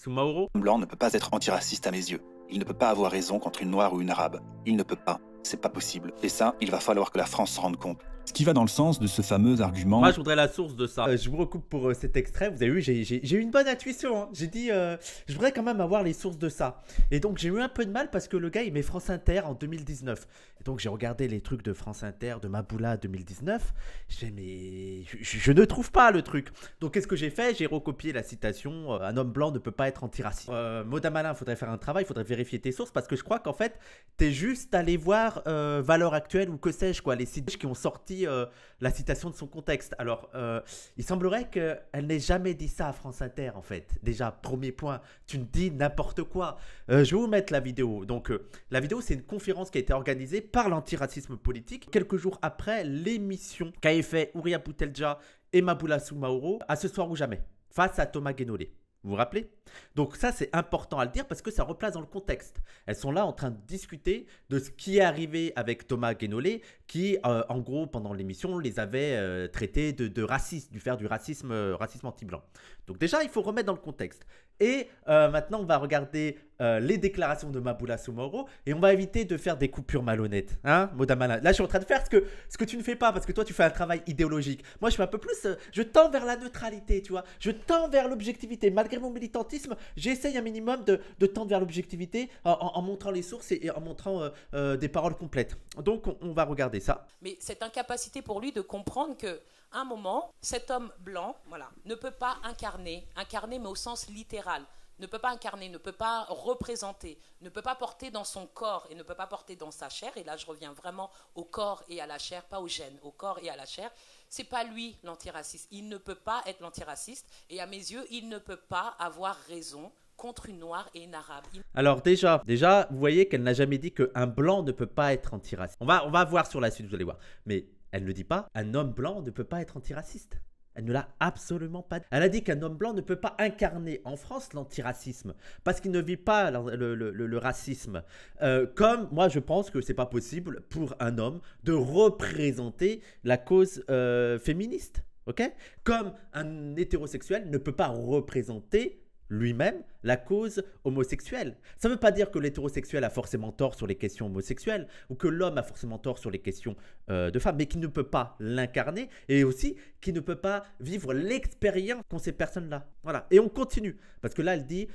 L'homme blanc ne peut pas être antiraciste à mes yeux. Il ne peut pas avoir raison contre une noire ou une arabe. Il ne peut pas. C'est pas possible. Et ça, il va falloir que la France se rende compte. Ce qui va dans le sens de ce fameux argument. Moi, je voudrais la source de ça. Euh, je vous recoupe pour euh, cet extrait. Vous avez vu, j'ai eu une bonne intuition. Hein. J'ai dit, euh, je voudrais quand même avoir les sources de ça. Et donc, j'ai eu un peu de mal parce que le gars, il met France Inter en 2019. Et donc, j'ai regardé les trucs de France Inter, de Maboula 2019. J'ai mais je, ne trouve pas le truc. Donc, qu'est-ce que j'ai fait J'ai recopié la citation Un homme blanc ne peut pas être antiraciste. Moda Malin, faudrait faire un travail, il faudrait vérifier tes sources parce que je crois qu'en fait, t'es juste allé voir Valeurs Actuelles ou que sais-je, quoi, les sites qui ont sorti euh, la citation de son contexte. Alors, euh, il semblerait qu'elle n'ait jamais dit ça à France Inter, en fait. Déjà, premier point, tu ne dis n'importe quoi. Euh, je vais vous mettre la vidéo. Donc, la vidéo, c'est une conférence qui a été organisée par l'antiracisme politique quelques jours après l'émission qu'a fait Ouria Boutelja et Maboula Soumaoro à ce soir ou jamais, face à Thomas Guénolé. Vous vous rappelez Donc ça, c'est important à le dire parce que ça replace dans le contexte. Elles sont là en train de discuter de ce qui est arrivé avec Thomas Guénolé, qui, euh, en gros, pendant l'émission, les avait euh, traités de, de racistes, du faire du racisme, euh, racisme anti-blanc. Donc déjà, il faut remettre dans le contexte. Et euh, maintenant, on va regarder euh, les déclarations de Maboula Soumoro et on va éviter de faire des coupures malhonnêtes. Hein, Là, je suis en train de faire ce que, ce que tu ne fais pas parce que toi, tu fais un travail idéologique. Moi, je suis un peu plus. Euh, je tends vers la neutralité, tu vois. Je tends vers l'objectivité. Malgré mon militantisme, j'essaye un minimum de, tendre vers l'objectivité en, montrant les sources et, en montrant des paroles complètes. Donc, on va regarder ça. Mais cette incapacité pour lui de comprendre que un moment, cet homme blanc, voilà, ne peut pas incarner, incarner mais au sens littéral, ne peut pas incarner, ne peut pas représenter, ne peut pas porter dans son corps et ne peut pas porter dans sa chair. Et là, je reviens vraiment au corps et à la chair, pas aux gène, au corps et à la chair. C'est pas lui l'antiraciste. Il ne peut pas être l'antiraciste. Et à mes yeux, il ne peut pas avoir raison contre une noire et une arabe. Alors déjà, déjà, vous voyez qu'elle n'a jamais dit qu'un blanc ne peut pas être antiraciste. On va, on va voir sur la suite, vous allez voir. Mais elle ne dit pas un homme blanc ne peut pas être antiraciste. Elle ne l'a absolument pas dit. Elle a dit qu'un homme blanc ne peut pas incarner en France l'antiracisme parce qu'il ne vit pas le, racisme. Euh, comme moi, je pense que c'est pas possible pour un homme de représenter la cause euh, féministe. ok Comme un hétérosexuel ne peut pas représenter lui-même la cause homosexuelle. Ça ne veut pas dire que l'hétérosexuel a forcément tort sur les questions homosexuelles ou que l'homme a forcément tort sur les questions euh, de femmes, mais qu'il ne peut pas l'incarner et aussi qu'il ne peut pas vivre l'expérience qu'ont ces personnes-là. Voilà. Et on continue parce que là, elle dit.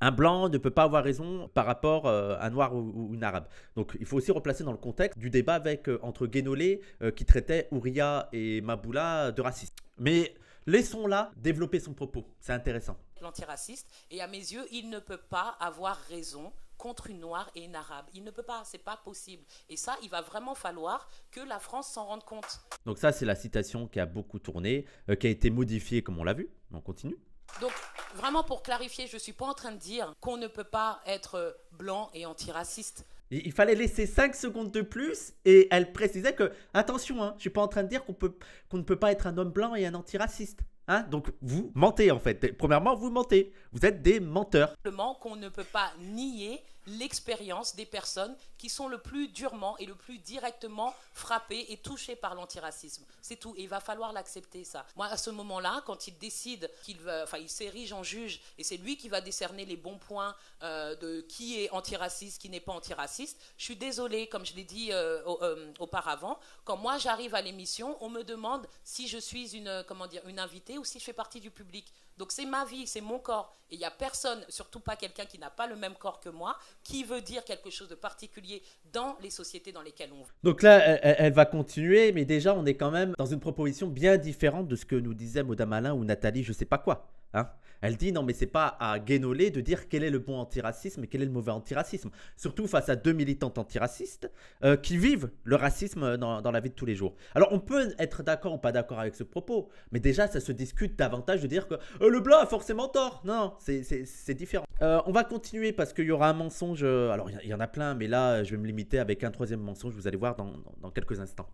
Un blanc ne peut pas avoir raison par rapport euh, à un noir ou, une arabe. Donc il faut aussi replacer dans le contexte du débat avec, euh, entre Guénolé qui traitait Ouria et Maboula de racistes. Mais laissons-la développer son propos, c'est intéressant l'antiraciste. Et à mes yeux, il ne peut pas avoir raison contre une noire et une arabe. Il ne peut pas, c'est pas possible. Et ça, il va vraiment falloir que la France s'en rende compte. Donc ça, c'est la citation qui a beaucoup tourné, euh, qui a été modifiée comme on l'a vu. On continue. Donc vraiment pour clarifier, je ne suis pas en train de dire qu'on ne peut pas être blanc et antiraciste. Il fallait laisser 5 secondes de plus et elle précisait que, attention, hein, je ne suis pas en train de dire qu'on ne peut pas être un homme blanc et un antiraciste. Hein, donc vous mentez en fait. Premièrement, vous mentez. Vous êtes des menteurs. Le qu'on ne peut pas nier l'expérience des personnes qui sont le plus durement et le plus directement frappées et touchées par l'antiracisme. C'est tout. Et il va falloir l'accepter, ça. Moi, à ce moment-là, quand il décide qu'il enfin, il s'érige en juge et c'est lui qui va décerner les bons points euh, de qui est antiraciste, qui n'est pas antiraciste, je suis désolée, comme je l'ai dit euh, euh, auparavant, quand moi j'arrive à l'émission, on me demande si je suis une, comment dire, une invitée ou si je fais partie du public. Donc c'est ma vie, c'est mon corps. Et il n'y a personne, surtout pas quelqu'un qui n'a pas le même corps que moi, qui veut dire quelque chose de particulier dans les sociétés dans lesquelles on vit. Donc là, elle, va continuer, mais déjà, on est quand même dans une proposition bien différente de ce que nous disait Madame Alain ou Nathalie, je ne sais pas quoi. Hein elle dit non, mais c'est pas à Guénolé de dire quel est le bon antiracisme et quel est le mauvais antiracisme. Surtout face à deux militantes antiracistes euh, qui vivent le racisme dans, la vie de tous les jours. Alors on peut être d'accord ou pas d'accord avec ce propos, mais déjà ça se discute davantage de dire que euh, le blanc a forcément tort. Non, c'est différent. Euh, on va continuer parce qu'il y aura un mensonge. Alors il y, en a plein, mais là je vais me limiter avec un troisième mensonge, vous allez voir dans quelques instants.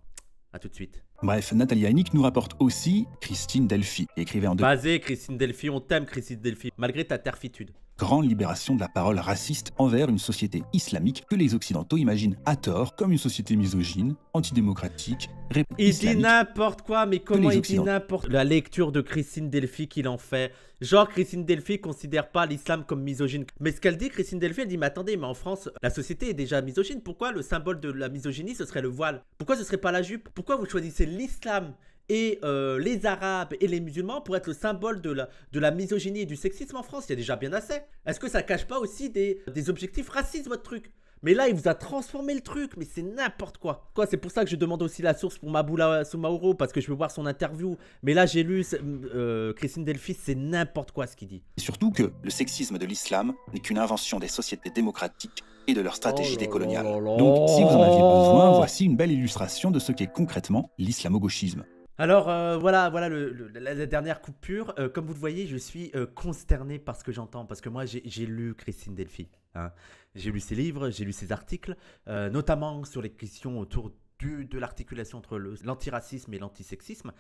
A tout de suite. Bref, Nathalie Heinick nous rapporte aussi Christine Delphi, en deux. Basé, Christine Delphi, on t'aime Christine Delphi, malgré ta terfitude grande libération de la parole raciste envers une société islamique que les Occidentaux imaginent à tort comme une société misogyne, antidémocratique, Il dit n'importe quoi, mais comment il dit n'importe La lecture de Christine Delphi qu'il en fait. Genre, Christine Delphi considère pas l'islam comme misogyne. Mais ce qu'elle dit, Christine Delphi, elle dit Mais attendez, mais en France, la société est déjà misogyne. Pourquoi le symbole de la misogynie, ce serait le voile Pourquoi ce serait pas la jupe Pourquoi vous choisissez l'islam et euh, les Arabes et les musulmans pour être le symbole de la, de la misogynie et du sexisme en France. Il y a déjà bien assez. Est-ce que ça cache pas aussi des, des objectifs racistes, votre truc mais là, il vous a transformé le truc, mais c'est n'importe quoi. Quoi, c'est pour ça que je demande aussi la source pour Maboula Soumaoro, parce que je veux voir son interview. Mais là, j'ai lu euh, Christine Delphi c'est n'importe quoi ce qu'il dit. surtout que le sexisme de l'islam n'est qu'une invention des sociétés démocratiques et de leur stratégie oh décoloniale. Donc, si vous en aviez besoin, voici une belle illustration de ce qu'est concrètement l'islamo-gauchisme. Alors euh, voilà, voilà la, dernière coupure. Euh, comme vous le voyez, je suis euh, consterné par ce que j'entends, parce que moi j'ai lu Christine Delphi. Hein. J'ai lu ses livres, j'ai lu ses articles, notamment sur les questions autour du, de l'articulation entre l'antiracisme et l'antisexisme.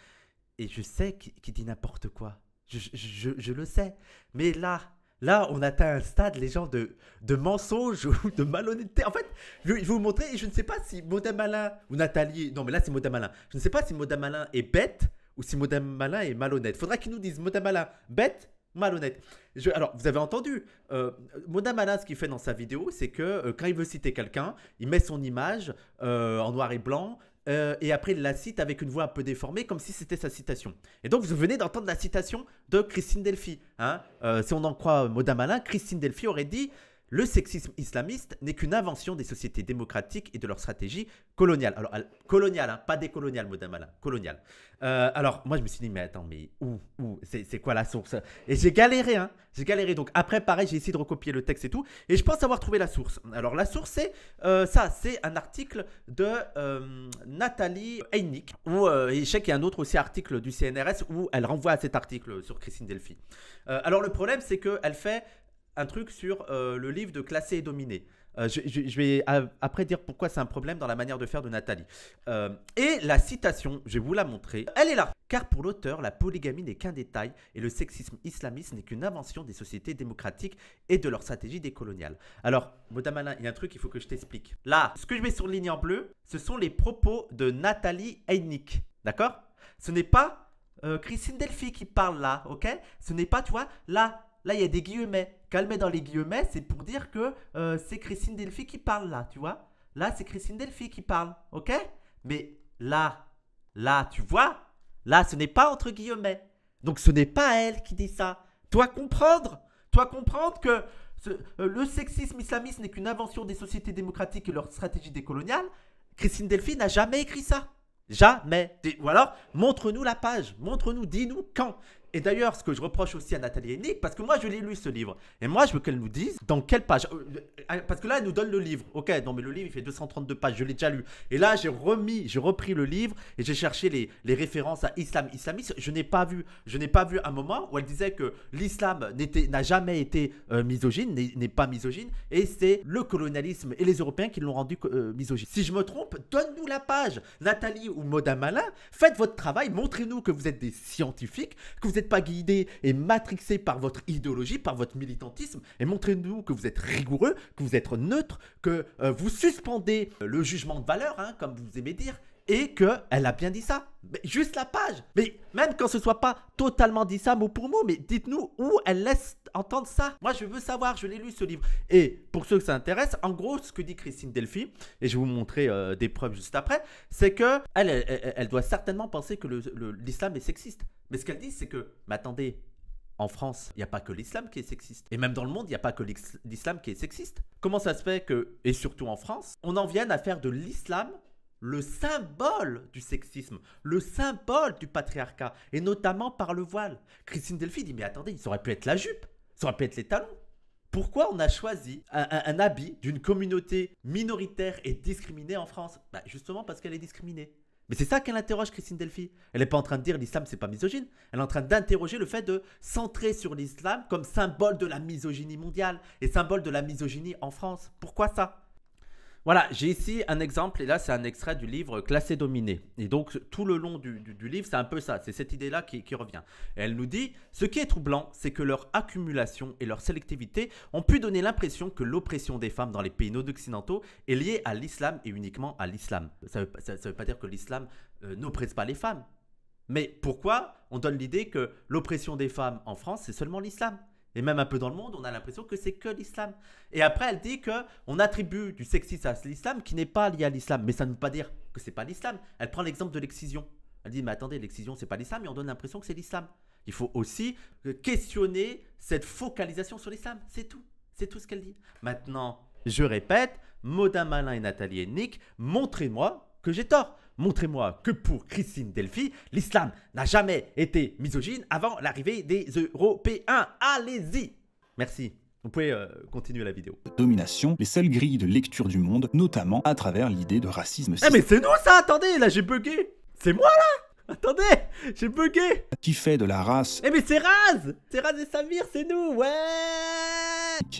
Et je sais qu'il dit n'importe quoi. je le sais. Mais là, Là, on atteint un stade, les gens, de, de mensonges ou de malhonnêteté. En fait, je, vais vous montrer, et je ne sais pas si Madame Malin ou Nathalie. Non, mais là, c'est Madame Malin. Je ne sais pas si Moda Malin est bête ou si Madame Malin est malhonnête. Faudra qu'il nous disent Madame Malin, bête malhonnête. alors, vous avez entendu, euh, Malin, ce qu'il fait dans sa vidéo, c'est que euh, quand il veut citer quelqu'un, il met son image euh, en noir et blanc, euh, et après il la cite avec une voix un peu déformée, comme si c'était sa citation. Et donc vous venez d'entendre la citation de Christine Delphi. Hein. Euh, si on en croit Malin, Christine Delphi aurait dit le sexisme islamiste n'est qu'une invention des sociétés démocratiques et de leur stratégie coloniale. Alors, coloniale, hein, pas décoloniale, madame Alain, coloniale. Euh, alors, moi, je me suis dit, mais attends, mais où, où, c'est quoi la source Et j'ai galéré, hein, j'ai galéré. Donc, après, pareil, j'ai essayé de recopier le texte et tout, et je pense avoir trouvé la source. Alors, la source, c'est euh, ça, c'est un article de euh, Nathalie Heinick, où, et je sais qu'il y a un autre aussi article du CNRS où elle renvoie à cet article sur Christine Delphi. alors, le problème, c'est qu'elle fait un truc sur euh, le livre de Classé et dominé euh, ». je, vais après dire pourquoi c'est un problème dans la manière de faire de Nathalie. Euh, et la citation, je vais vous la montrer, elle est là. Car pour l'auteur, la polygamie n'est qu'un détail et le sexisme islamiste n'est qu'une invention des sociétés démocratiques et de leur stratégie décoloniale. Alors, Madame Alain, il y a un truc, il faut que je t'explique. Là, ce que je mets sur ligne en bleu, ce sont les propos de Nathalie Heinick. D'accord Ce n'est pas Christine Delphi qui parle là, ok Ce n'est pas, tu vois, là Là, il y a des guillemets. Calmer dans les guillemets, c'est pour dire que euh, c'est Christine Delphi qui parle là, tu vois. Là, c'est Christine Delphi qui parle, ok Mais là, là, tu vois Là, ce n'est pas entre guillemets. Donc, ce n'est pas elle qui dit ça. Toi comprendre Toi comprendre que euh, le sexisme islamiste n'est qu'une invention des sociétés démocratiques et leur stratégie décoloniale. Christine Delphi n'a jamais écrit ça. Jamais. Ou alors, montre-nous la page, montre-nous, dis-nous quand. Et d'ailleurs, ce que je reproche aussi à Nathalie Hennig, parce que moi, je l'ai lu ce livre. Et moi, je veux qu'elle nous dise dans quelle page. Euh, euh, parce que là, elle nous donne le livre. Ok, non, mais le livre, il fait 232 pages. Je l'ai déjà lu. Et là, j'ai remis, j'ai repris le livre et j'ai cherché les, les, références à islam islamiste. Je n'ai pas vu. Je n'ai pas vu un moment où elle disait que l'islam n'a jamais été euh, misogyne, n'est pas misogyne. Et c'est le colonialisme et les Européens qui l'ont rendu misogyne. Si je me trompe, donne-nous la page. Nathalie ou Moda Malin, faites votre travail. Montrez-nous que vous êtes des scientifiques, que vous êtes pas guidé et matrixé par votre idéologie, par votre militantisme, et montrez-nous que vous êtes rigoureux, que vous êtes neutre, que euh, vous suspendez le jugement de valeur, hein, comme vous aimez dire, et qu'elle a bien dit ça. juste la page. Mais même quand ce soit pas totalement dit ça mot pour mot, mais dites-nous où elle laisse entendre ça. Moi, je veux savoir, je l'ai lu ce livre. Et pour ceux que ça intéresse, en gros, ce que dit Christine Delphi, et je vais vous montrer euh, des preuves juste après, c'est que elle, elle, doit certainement penser que l'islam est sexiste. Mais ce qu'elle dit, c'est que, mais attendez, en France, il n'y a pas que l'islam qui est sexiste. Et même dans le monde, il n'y a pas que l'islam qui est sexiste. Comment ça se fait que, et surtout en France, on en vienne à faire de l'islam le symbole du sexisme, le symbole du patriarcat, et notamment par le voile. Christine Delphi dit, mais attendez, ça aurait pu être la jupe, ça aurait pu être les talons. Pourquoi on a choisi un, habit d'une communauté minoritaire et discriminée en France bah, Justement parce qu'elle est discriminée. Mais c'est ça qu'elle interroge Christine Delphi. Elle n'est pas en train de dire l'islam c'est pas misogyne. Elle est en train d'interroger le fait de centrer sur l'islam comme symbole de la misogynie mondiale et symbole de la misogynie en France. Pourquoi ça voilà, j'ai ici un exemple, et là c'est un extrait du livre Classé dominé. Et donc tout le long du, livre, c'est un peu ça, c'est cette idée-là qui, revient. elle nous dit, ce qui est troublant, c'est que leur accumulation et leur sélectivité ont pu donner l'impression que l'oppression des femmes dans les pays nord occidentaux est liée à l'islam et uniquement à l'islam. Ça ne veut, pas dire que l'islam euh, n'oppresse pas les femmes. Mais pourquoi on donne l'idée que l'oppression des femmes en France, c'est seulement l'islam et même un peu dans le monde, on a l'impression que c'est que l'islam. Et après, elle dit que on attribue du sexisme à l'islam qui n'est pas lié à l'islam, mais ça ne veut pas dire que c'est pas l'islam. Elle prend l'exemple de l'excision. Elle dit mais attendez, l'excision c'est pas l'islam, mais on donne l'impression que c'est l'islam. Il faut aussi euh, questionner cette focalisation sur l'islam. C'est tout. C'est tout ce qu'elle dit. Maintenant, je répète, Maudin, Malin et Nathalie et Nick, montrez-moi que j'ai tort montrez-moi que pour Christine Delphi, l'islam n'a jamais été misogyne avant l'arrivée des Européens. Allez-y Merci. Vous pouvez euh, continuer la vidéo. Domination, les seules grilles de lecture du monde, notamment à travers l'idée de racisme. Eh mais c'est nous ça, attendez, là j'ai bugué C'est moi là Attendez, j'ai bugué Qui fait de la race Eh mais c'est Raz C'est Raz et Samir, c'est nous Ouais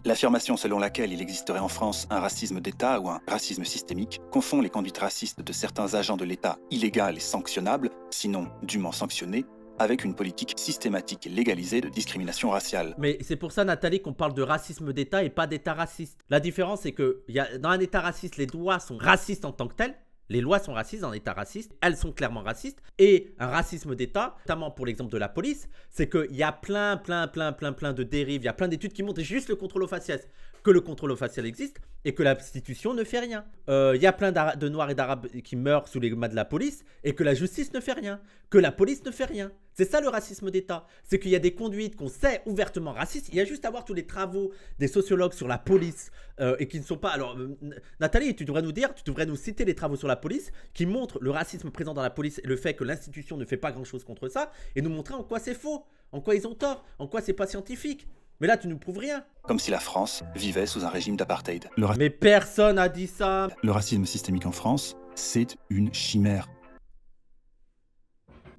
L'affirmation selon laquelle il existerait en France un racisme d'État ou un racisme systémique confond les conduites racistes de certains agents de l'État illégales et sanctionnables, sinon dûment sanctionnés, avec une politique systématique et légalisée de discrimination raciale. Mais c'est pour ça, Nathalie, qu'on parle de racisme d'État et pas d'État raciste. La différence, c'est que dans un État raciste, les droits sont racistes en tant que tels, les lois sont racistes en État raciste, elles sont clairement racistes, et un racisme d'État, notamment pour l'exemple de la police, c'est qu'il y a plein, plein, plein, plein, plein de dérives, il y a plein d'études qui montrent, juste le contrôle aux faciès que le contrôle facial existe et que l'institution ne fait rien. Il euh, y a plein de Noirs et d'Arabes qui meurent sous les mains de la police et que la justice ne fait rien, que la police ne fait rien. C'est ça le racisme d'État. C'est qu'il y a des conduites qu'on sait ouvertement racistes. Il y a juste à voir tous les travaux des sociologues sur la police euh, et qui ne sont pas. Alors, euh, Nathalie, tu devrais nous dire, tu devrais nous citer les travaux sur la police qui montrent le racisme présent dans la police et le fait que l'institution ne fait pas grand chose contre ça et nous montrer en quoi c'est faux, en quoi ils ont tort, en quoi c'est pas scientifique. Mais là, tu nous prouves rien. Comme si la France vivait sous un régime d'apartheid. Mais personne a dit ça. Le racisme systémique en France, c'est une chimère.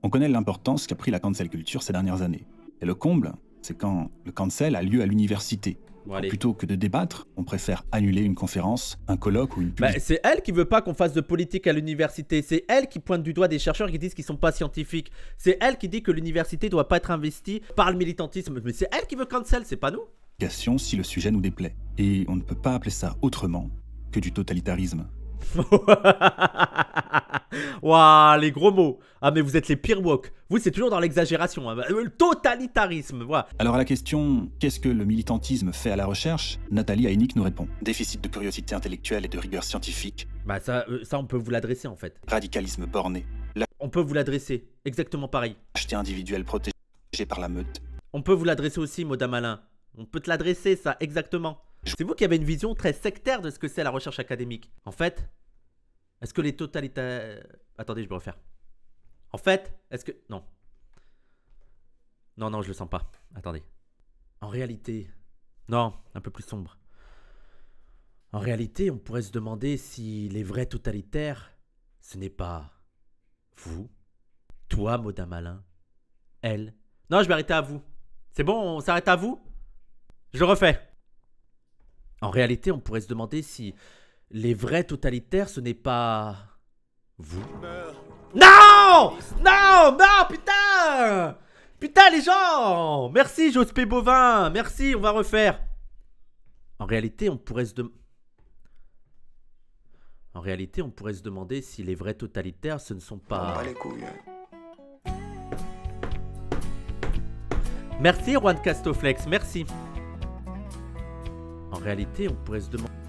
On connaît l'importance qu'a pris la cancel culture ces dernières années. Et le comble, c'est quand le cancel a lieu à l'université, plutôt que de débattre, on préfère annuler une conférence, un colloque ou une Mais bah, c'est elle qui veut pas qu'on fasse de politique à l'université. C'est elle qui pointe du doigt des chercheurs qui disent qu'ils sont pas scientifiques. C'est elle qui dit que l'université doit pas être investie par le militantisme. Mais c'est elle qui veut cancel, c'est pas nous. Question si le sujet nous déplaît. Et on ne peut pas appeler ça autrement que du totalitarisme. Waouh, les gros mots. Ah, mais vous êtes les pires wok Vous, c'est toujours dans l'exagération. Hein. Euh, le totalitarisme, voilà. Alors, à la question qu'est-ce que le militantisme fait à la recherche Nathalie Aynik nous répond déficit de curiosité intellectuelle et de rigueur scientifique. Bah, ça, euh, ça on peut vous l'adresser en fait. Radicalisme borné. On peut vous l'adresser, exactement pareil. Acheter individuel protégé par la meute. On peut vous l'adresser aussi, moda Alain. On peut te l'adresser, ça, exactement. C'est vous qui avez une vision très sectaire de ce que c'est la recherche académique. En fait, est-ce que les totalitaires... Attendez, je vais refaire. En fait, est-ce que... Non. Non, non, je le sens pas. Attendez. En réalité... Non, un peu plus sombre. En réalité, on pourrait se demander si les vrais totalitaires, ce n'est pas vous, toi, Moda Malin, elle. Non, je vais arrêter à vous. C'est bon, on s'arrête à vous Je refais. En réalité, on pourrait se demander si les vrais totalitaires, ce n'est pas... Vous Non Non Non Putain Putain les gens Merci Jospé Bovin Merci, on va refaire En réalité, on pourrait se demander... En réalité, on pourrait se demander si les vrais totalitaires, ce ne sont pas... Hein. Merci Juan Castoflex, merci. En réalité, on pourrait se demander